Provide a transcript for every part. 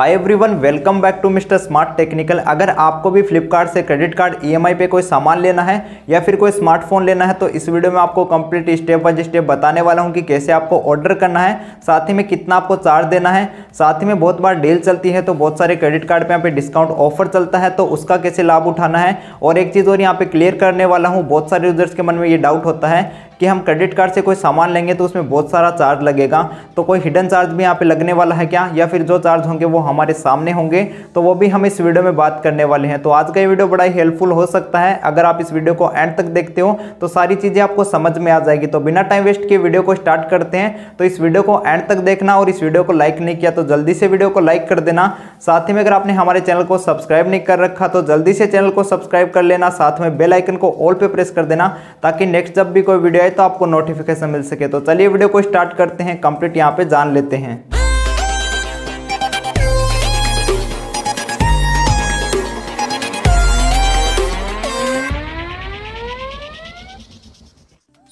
hi everyone welcome back to mister smart technical अगर आपको भी फ्लिपकार्ट से क्रेडिट कार्ड ईएमआई पे कोई सामान लेना है या फिर कोई स्मार्टफोन लेना है तो इस वीडियो में आपको कंप्लीट स्टेप बाय स्टेप बताने वाला हूँ कि कैसे आपको ऑर्डर करना है साथ ही में कितना आपको चार्ज देना है साथ ही में बहुत बार डील चलती है तो बहुत सारे क्रेडिट कार्ड पर यहाँ पे डिस्काउंट ऑफर चलता है तो उसका कैसे लाभ उठाना है और एक चीज़ और यहाँ पे क्लियर करने वाला हूँ बहुत सारे यूजर्स के मन में ये डाउट होता है कि हम क्रेडिट कार्ड से कोई सामान लेंगे तो उसमें बहुत सारा चार्ज लगेगा तो कोई हिडन चार्ज भी यहाँ पे लगने वाला है क्या या फिर जो चार्ज होंगे वो हमारे सामने होंगे तो वो भी हम इस वीडियो में बात करने वाले हैं तो आज का ये वीडियो बड़ा ही हेल्पफुल हो सकता है अगर आप इस वीडियो को एंड तक देखते हो तो सारी चीज़ें आपको समझ में आ जाएगी तो बिना टाइम वेस्ट किए वीडियो को स्टार्ट करते हैं तो इस वीडियो को एंड तक देखना और इस वीडियो को लाइक नहीं किया तो जल्दी से वीडियो को लाइक कर देना साथ ही में अगर आपने हमारे चैनल को सब्सक्राइब नहीं कर रखा तो जल्दी से चैनल को सब्सक्राइब कर लेना साथ में बेल आइकन को ऑल पे प्रेस कर देना ताकि नेक्स्ट जब भी कोई वीडियो आए तो आपको नोटिफिकेशन मिल सके तो चलिए वीडियो को स्टार्ट करते हैं कंप्लीट यहाँ पे जान लेते हैं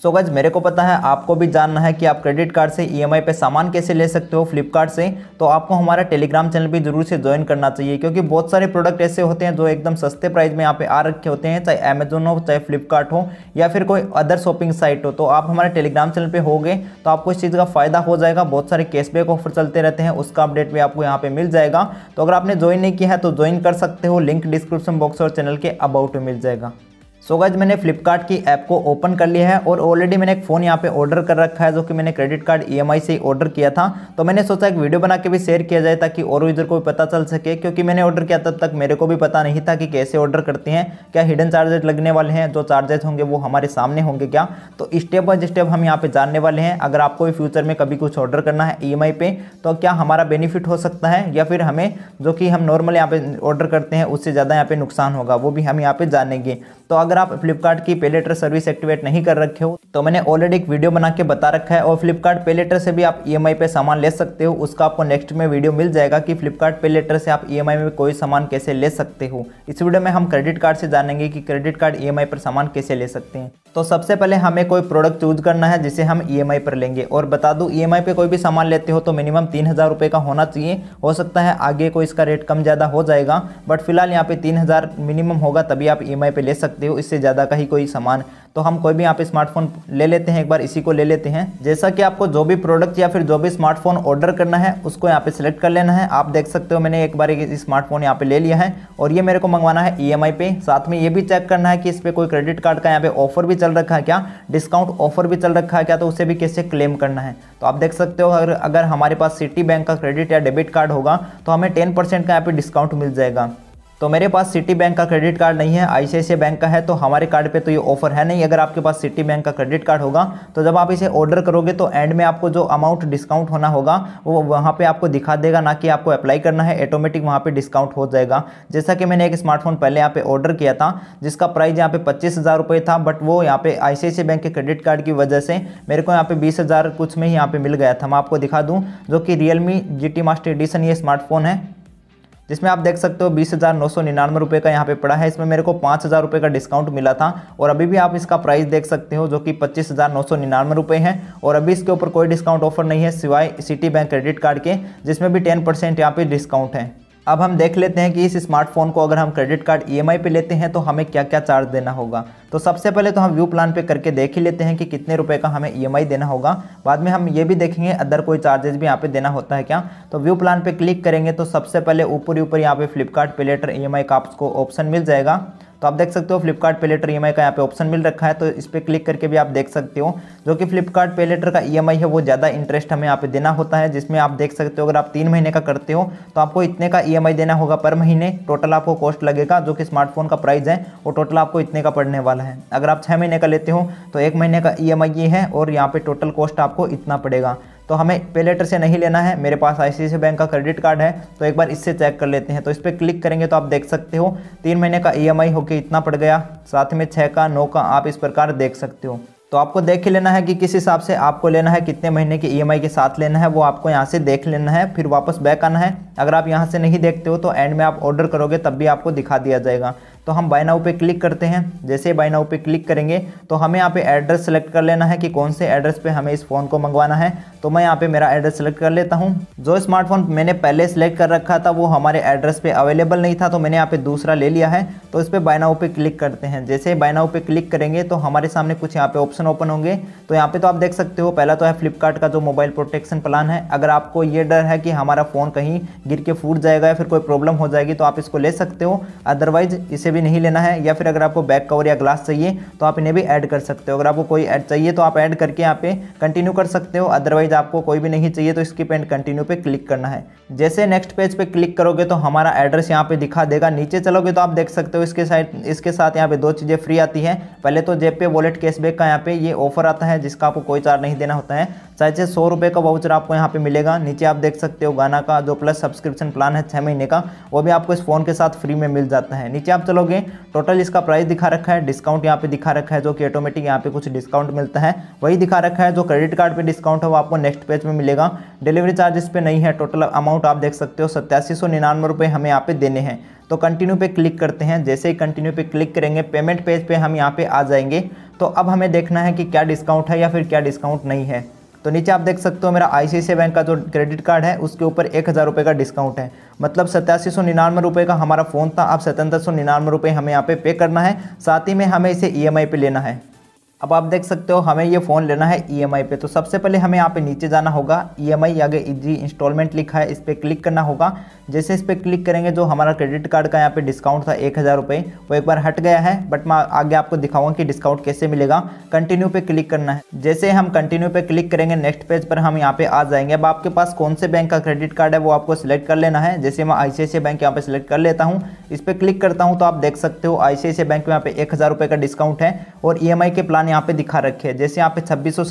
सो गज मेरे को पता है आपको भी जानना है कि आप क्रेडिट कार्ड से ई e पे सामान कैसे ले सकते हो फ्लिपकार्ट से तो आपको हमारा टेलीग्राम चैनल भी जरूर से ज्वाइन करना चाहिए क्योंकि बहुत सारे प्रोडक्ट ऐसे होते हैं जो एकदम सस्ते प्राइस में यहाँ पे आ रखे होते हैं चाहे अमेजोन हो चाहे फ्लिपकार्ट हो या फिर कोई अदर शॉपिंग साइट हो तो आप हमारे टेलीग्राम चैनल पर हो तो आपको इस चीज़ का फ़ायदा हो जाएगा बहुत सारे कैशबैक ऑफर चलते रहते हैं उसका अपडेट भी आपको यहाँ पर मिल जाएगा तो अगर आपने ज्वाइन नहीं किया है तो ज्वाइन कर सकते हो लिंक डिस्क्रिप्शन बॉक्स और चैनल के अबाउट मिल जाएगा सो गज मैंने फ्लिपकार्ट की ऐप को ओपन कर लिया है और ऑलरेडी मैंने एक फ़ोन यहाँ पे ऑर्डर कर रखा है जो कि मैंने क्रेडिट कार्ड ईएमआई से ही ऑर्डर किया था तो मैंने सोचा एक वीडियो बना के भी शेयर किया जाए ताकि और यूज़र को भी पता चल सके क्योंकि मैंने ऑर्डर किया तब तक मेरे को भी पता नहीं था कि कैसे ऑर्डर करते हैं क्या हिडन चार्जेज लगने वाले हैं जो चार्जेज होंगे वो हमारे सामने होंगे क्या तो स्टेप बाय स्टेप हम यहाँ पर जानने वाले हैं अगर आपको भी फ्यूचर में कभी कुछ ऑर्डर करना है ई e पे तो क्या हमारा बेनिफिट हो सकता है या फिर हमें जो कि हम नॉर्मल यहाँ पर ऑर्डर करते हैं उससे ज़्यादा यहाँ पर नुकसान होगा वो भी हम यहाँ पर जानेंगे तो अगर अगर आप फ्लिपकार्ट की पेलेटर सर्विस एक्टिवेट नहीं कर रखे हो तो मैंने ऑलरेडी एक वीडियो बना के बता रखा है और फ्लिपकार्ट पेलेटर से भी आप ई e पे सामान ले सकते हो उसका आपको नेक्स्ट में वीडियो मिल जाएगा कि फ्लिपकार्ट पेलेटर से आप ई e में कोई सामान कैसे ले सकते हो इस वीडियो में हम क्रेडिट कार्ड से जानेंगे कि क्रेडिट कार्ड ई पर सामान कैसे ले सकते हैं तो सबसे पहले हमें कोई प्रोडक्ट चूज करना है जिसे हम ई e पर लेंगे और बता दूँ ई e पे कोई भी सामान लेते हो तो मिनिमम तीन हज़ार रुपये का होना चाहिए हो सकता है आगे को इसका रेट कम ज़्यादा हो जाएगा बट फिलहाल यहाँ पे तीन हज़ार मिनिमम होगा तभी आप ई e पे ले सकते हो इससे ज़्यादा का ही कोई सामान तो हम कोई भी यहाँ पे स्मार्टफोन ले लेते हैं एक बार इसी को ले लेते हैं जैसा कि आपको जो भी प्रोडक्ट या फिर जो भी स्मार्टफोन ऑर्डर करना है उसको यहाँ पे सिलेक्ट कर लेना है आप देख सकते हो मैंने एक बार एक स्मार्टफोन यहाँ पे ले लिया है और ये मेरे को मंगवाना है ई पे साथ में ये भी चेक करना है कि इस पर कोई क्रेडिट कार्ड का यहाँ पे ऑफर भी चल रखा है क्या डिस्काउंट ऑफर भी चल रखा है क्या तो उसे भी कैसे क्लेम करना है तो आप देख सकते हो अगर अगर हमारे पास सिटी बैंक का क्रेडिट या डेबिट कार्ड होगा तो हमें टेन परसेंट का यहाँ पे डिस्काउंट मिल जाएगा तो मेरे पास सिटी बैंक का क्रेडिट कार्ड नहीं है आई बैंक का है तो हमारे कार्ड पे तो ये ऑफर है नहीं अगर आपके पास सिटी बैंक का क्रेडिट कार्ड होगा तो जब आप इसे ऑर्डर करोगे तो एंड में आपको जो अमाउंट डिस्काउंट होना होगा वो वहाँ पे आपको दिखा देगा ना कि आपको अप्लाई करना है ऑटोमेटिक वहाँ पर डिस्काउंट हो जाएगा जैसा कि मैंने एक स्मार्टफोन पहले यहाँ पे ऑर्डर किया था जिसका प्राइस यहाँ पे पच्चीस था बट वो यहाँ पे आई बैंक के क्रेडिट कार्ड की वजह से मेरे को यहाँ पे बीस कुछ में ही यहाँ पे मिल गया था मैं आपको दिखा दूँ जो कि Realme G T master edition ये स्मार्टफोन है जिसमें आप देख सकते हो बीस हज़ार नौ सौ निन्यानवे रुपये का यहाँ पे पड़ा है इसमें मेरे को पाँच हज़ार रुपये का डिस्काउंट मिला था और अभी भी आप इसका प्राइस देख सकते हो जो कि पच्चीस हज़ार नौ सौ निन्यानवे रुपये है और अभी इसके ऊपर कोई डिस्काउंट ऑफर नहीं है सिवाय सिटी बैंक क्रेडिट कार्ड के जिसमें भी टेन परसेंट यहाँ पर डिस्काउंट है अब हम देख लेते हैं कि इस स्मार्टफोन को अगर हम क्रेडिट कार्ड ई पे लेते हैं तो हमें क्या क्या चार्ज देना होगा तो सबसे पहले तो हम व्यू प्लान पे करके देख ही लेते हैं कि कितने रुपए का हमें ई e देना होगा बाद में हम ये भी देखेंगे अदर कोई चार्जेस भी यहाँ पे देना होता है क्या तो व्यू प्लान पर क्लिक करेंगे तो सबसे पहले ऊपर ऊपर यहाँ पे फ्लिपकार्ट पे लेटर ई का आपको ऑप्शन मिल जाएगा तो आप देख सकते हो फ्लिपकार्ट पेलेटर ई का यहाँ पे ऑप्शन मिल रखा है तो इस पर क्लिक करके भी आप देख सकते हो जो कि फ्लिपकार्ट पेलेटर का ई e है वो ज़्यादा इंटरेस्ट हमें यहाँ पे देना होता है जिसमें आप देख सकते हो अगर आप तीन महीने का करते हो तो आपको इतने का ई e देना होगा पर महीने टोटल आपको कॉस्ट लगेगा जो कि स्मार्टफोन का प्राइस है वो टोटल आपको इतने का पड़ने वाला है अगर आप छः महीने का लेते हो तो एक महीने का ई e ये है और यहाँ पर टोटल कॉस्ट आपको इतना पड़ेगा तो हमें पे लेटर से नहीं लेना है मेरे पास आई बैंक का क्रेडिट कार्ड है तो एक बार इससे चेक कर लेते हैं तो इस पर क्लिक करेंगे तो आप देख सकते हो तीन महीने का ई e होके इतना पड़ गया साथ में छः का नौ का आप इस प्रकार देख सकते हो तो आपको देख ही लेना है कि किस हिसाब से आपको लेना है कितने महीने की ई e के साथ लेना है वो आपको यहाँ से देख लेना है फिर वापस बैक आना है अगर आप यहाँ से नहीं देखते हो तो एंड में आप ऑर्डर करोगे तब भी आपको दिखा दिया जाएगा तो हम बाय नाउ पे क्लिक करते हैं जैसे बाय नाउ पे क्लिक करेंगे तो हमें यहाँ पे एड्रेस सेलेक्ट कर लेना है कि कौन से एड्रेस पे हमें इस फ़ोन को मंगवाना है तो मैं यहाँ पे मेरा एड्रेस सेलेक्ट कर लेता हूँ जो स्मार्टफोन मैंने पहले सेलेक्ट कर रखा था वो हमारे एड्रेस पे अवेलेबल नहीं था तो मैंने यहाँ पे दूसरा ले लिया है तो इस पर बाय नाउ पे क्लिक करते हैं जैसे बाय नाउ पे क्लिक करेंगे तो हमारे सामने कुछ यहाँ पे ऑप्शन ओपन होंगे तो यहाँ पे तो आप देख सकते हो पहला तो है फ्लिपकार्ट का जो मोबाइल प्रोटेक्शन प्लान है अगर आपको ये डर है कि हमारा फ़ोन कहीं गिर के फूट जाएगा या फिर कोई प्रॉब्लम हो जाएगी तो आप इसको ले सकते हो अदरवाइज इसे भी नहीं लेना है या फिर अगर आपको बैक कवर या ग्लास चाहिए तो आप इन्हें भी ऐड कर सकते हो अगर आपको कोई ऐड चाहिए तो आप ऐड करके यहाँ पे कंटिन्यू कर सकते हो अदरवाइज आपको कोई भी नहीं चाहिए तो स्किप एंड कंटिन्यू पे क्लिक करना है जैसे नेक्स्ट पेज पे क्लिक करोगे तो हमारा एड्रेस यहाँ पे दिखा देगा नीचे चलोगे तो आप देख सकते हो इसके साइड इसके साथ यहाँ पे दो चीज़ें फ्री आती हैं पहले तो जेब पे वॉलेट कैशबैक का यहाँ पे ये ऑफर आता है जिसका आपको कोई चार्ज नहीं देना होता है चाहे से सौ रुपये का वाउचर आपको यहाँ पे मिलेगा नीचे आप देख सकते हो गाना का जो प्लस सब्सक्रिप्शन प्लान है छः महीने का वो भी आपको इस फ़ोन के साथ फ्री में मिल जाता है नीचे आप चलोगे लोगे टोटल इसका प्राइस दिखा रखा है डिस्काउंट यहाँ पे दिखा रखा है जो कि ऑटोमेटिक यहाँ पे कुछ डिस्काउंट मिलता है वही दिखा रखा है जो क्रेडिट कार्ड पे डिस्काउंट है वो आपको नेक्स्ट पेज में मिलेगा डिलीवरी चार्ज इस पर नहीं है टोटल अमाउंट आप देख सकते हो सत्यासी सौ निन्यानवे रुपये हमें यहाँ पे देने हैं तो कंटिन्यू पे क्लिक करते हैं जैसे ही कंटिन्यू पे क्लिक करेंगे पेमेंट पेज पे हम यहाँ पे आ जाएंगे तो अब हमें देखना है कि क्या डिस्काउंट है या फिर क्या डिस्काउंट नहीं है तो नीचे आप देख सकते हो मेरा आई बैंक का जो क्रेडिट कार्ड है उसके ऊपर एक हज़ार रुपये का डिस्काउंट है मतलब सतासी सौ निन्यानवे रुपये का हमारा फ़ोन था अब सतहत्तर सौ निन्यानवे रुपये हमें यहाँ पे पे करना है साथ ही में हमें इसे ई e पे लेना है अब आप देख सकते हो हमें ये फ़ोन लेना है ई e पे तो सबसे पहले हमें यहाँ पे नीचे जाना होगा ई एम आई आगे इजी इंस्टॉलमेंट लिखा है इस पर क्लिक करना होगा जैसे इस पर क्लिक करेंगे जो हमारा क्रेडिट कार्ड का यहाँ पे डिस्काउंट था एक हज़ार रुपये वो एक बार हट गया है बट मैं आगे आपको दिखाऊंगा कि डिस्काउंट कैसे मिलेगा कंटिन्यू पर क्लिक करना है जैसे हम कंटिन्यू पर क्लिक करेंगे नेक्स्ट पेज पर हम यहाँ पे आ जाएंगे अब आपके पास कौन से बैंक का क्रेडिट कार्ड है वो आपको सिलेक्ट कर लेना है जैसे मैं आई बैंक यहाँ पर सिलेक्ट कर लेता हूँ इस पर क्लिक करता हूँ तो आप देख सकते हो आई बैंक में यहाँ पे एक हज़ार रुपये का डिस्काउंट है और ई e के प्लान यहाँ पे दिखा रखे हैं जैसे यहाँ पे छब्बीस सौ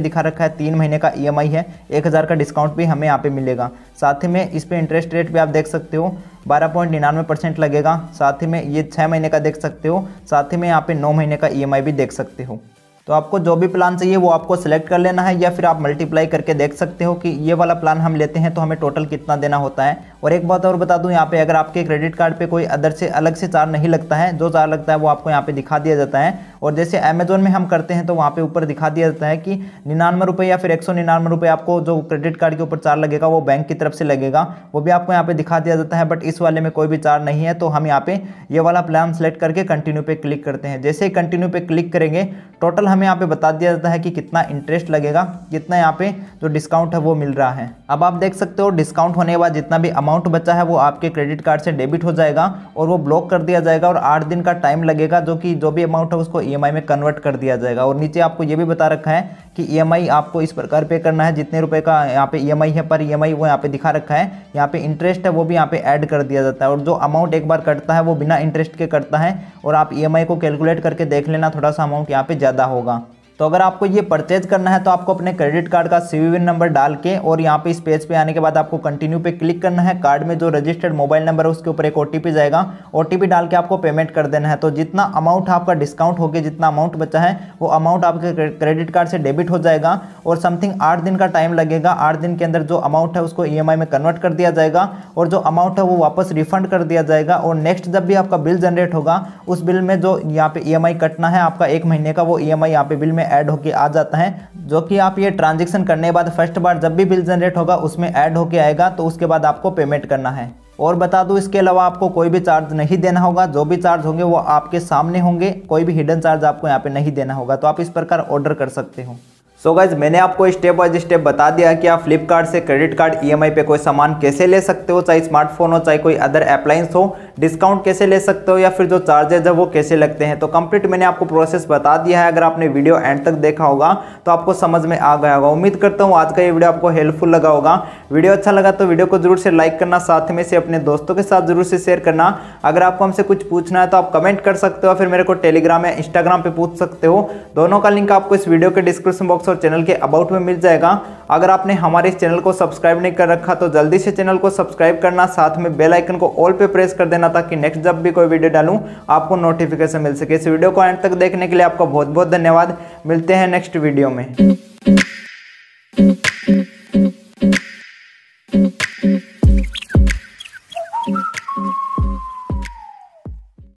दिखा रखा है तीन महीने का ई e है एक हज़ार का डिस्काउंट भी हमें यहाँ पे मिलेगा साथ ही में इस पर इंटरेस्ट रेट भी आप देख सकते हो बारह पॉइंट निन्यानवे परसेंट लगेगा साथ ही में ये छः महीने का देख सकते हो साथ ही में यहाँ पे नौ महीने का ई e भी देख सकते हो तो आपको जो भी प्लान चाहिए वो आपको सेलेक्ट कर लेना है या फिर आप मल्टीप्लाई करके देख सकते हो कि ये वाला प्लान हम लेते हैं तो हमें टोटल कितना देना होता है और एक बात और बता दूँ यहाँ पे अगर आपके क्रेडिट कार्ड पे कोई अदर से अलग से चार्ज नहीं लगता है जो चार्ज लगता है वो आपको यहाँ पे दिखा दिया जाता है और जैसे अमेजोन में हम करते हैं तो वहाँ पे ऊपर दिखा दिया जाता है कि निन्यानवे रुपये या फिर एक सौ निन्यानवे रुपये आपको जो क्रेडिट कार्ड के ऊपर चार्ज लगेगा वो बैंक की तरफ से लगेगा वो भी आपको यहाँ पे दिखा दिया जाता है बट इस वाले में कोई भी चार्ज नहीं है तो हम यहाँ पे ये वाला प्लान सेलेक्ट करके कंटिन्यू पे क्लिक करते हैं जैसे ही कंटिन्यू पे क्लिक करेंगे टोटल हमें यहाँ पे बता दिया जाता है कि कितना इंटरेस्ट लगेगा कितना यहाँ पे जो डिस्काउंट है वो मिल रहा है अब आप देख सकते हो डिस्काउंट होने के बाद जितना भी अमाउंट अमाउंट बचा है वो आपके क्रेडिट कार्ड से डेबिट हो जाएगा और वो ब्लॉक कर दिया जाएगा और आठ दिन का टाइम लगेगा जो कि जो भी अमाउंट है उसको ई e में कन्वर्ट कर दिया जाएगा और नीचे आपको ये भी बता रखा है कि ई e आपको इस प्रकार पे करना है जितने रुपए का यहाँ पे ई e है पर ई वो यहाँ पे दिखा रखा है यहाँ पे इंटरेस्ट है वो भी यहाँ पे ऐड कर दिया जाता है और जो अमाउंट एक बार कटता है वो बिना इंटरेस्ट के करता है और आप ई को कैलकुलेट करके देख लेना थोड़ा सा अमाउंट यहाँ पे ज़्यादा होगा तो अगर आपको ये परचेज करना है तो आपको अपने क्रेडिट कार्ड का सी नंबर डाल के और यहाँ पे इस पेज पे आने के बाद आपको कंटिन्यू पे क्लिक करना है कार्ड में जो रजिस्टर्ड मोबाइल नंबर है उसके ऊपर एक ओ जाएगा ओ डाल के आपको पेमेंट कर देना है तो जितना अमाउंट आपका डिस्काउंट हो गया जितना अमाउंट बचा है वो अमाउंट आपके क्रेडिट कार्ड से डेबिट हो जाएगा और समथिंग आठ दिन का टाइम लगेगा आठ दिन के अंदर जो अमाउंट है उसको ई e में कन्वर्ट कर दिया जाएगा और जो अमाउंट है वो वापस रिफंड कर दिया जाएगा और नेक्स्ट जब भी आपका बिल जनरेट होगा उस बिल में जो यहाँ पे ई e कटना है आपका एक महीने का वो ई e यहाँ पे बिल में में ऐड होके आ जाता है जो कि आप ये ट्रांजेक्शन करने के बाद फर्स्ट बार जब भी बिल जनरेट होगा उसमें ऐड होके आएगा तो उसके बाद आपको पेमेंट करना है और बता दूं इसके अलावा आपको कोई भी चार्ज नहीं देना होगा जो भी चार्ज होंगे वो आपके सामने होंगे कोई भी हिडन चार्ज आपको यहाँ पे नहीं देना होगा तो आप इस प्रकार ऑर्डर कर सकते हो सो so गाइज मैंने आपको स्टेप बाय स्टेप बता दिया कि आप फ्लिपकार्ट से क्रेडिट कार्ड ईएमआई पे कोई सामान कैसे ले सकते हो चाहे स्मार्टफोन हो चाहे कोई अदर अप्लाइंस हो डिस्काउंट कैसे ले सकते हो या फिर जो चार्जेज है वो कैसे लगते हैं तो कंप्लीट मैंने आपको प्रोसेस बता दिया है अगर आपने वीडियो एंड तक देखा होगा तो आपको समझ में आ गया होगा उम्मीद करता हूँ आज का ये वीडियो आपको हेल्पफुल लगा होगा वीडियो अच्छा लगा तो वीडियो को जरूर से लाइक करना साथ में से अपने दोस्तों के साथ जरूर से शेयर करना अगर आपको हमसे कुछ पूछना है तो आप कमेंट कर सकते हो फिर मेरे को टेलीग्राम या इंस्टाग्राम पर पूछ सकते हो दोनों का लिंक आपको इस वीडियो के डिस्क्रिप्शन बॉक्स और चैनल के अबाउट में मिल जाएगा अगर आपने हमारे इस चैनल को सब्सक्राइब नहीं कर रखा तो जल्दी से चैनल को सब्सक्राइब करना साथ में बेल आइकन को ऑल पे प्रेस कर देना ताकि नेक्स्ट जब भी कोई वीडियो डालूँ आपको नोटिफिकेशन मिल सके इस वीडियो को एंड तक देखने के लिए आपका बहुत बहुत धन्यवाद मिलते हैं नेक्स्ट वीडियो में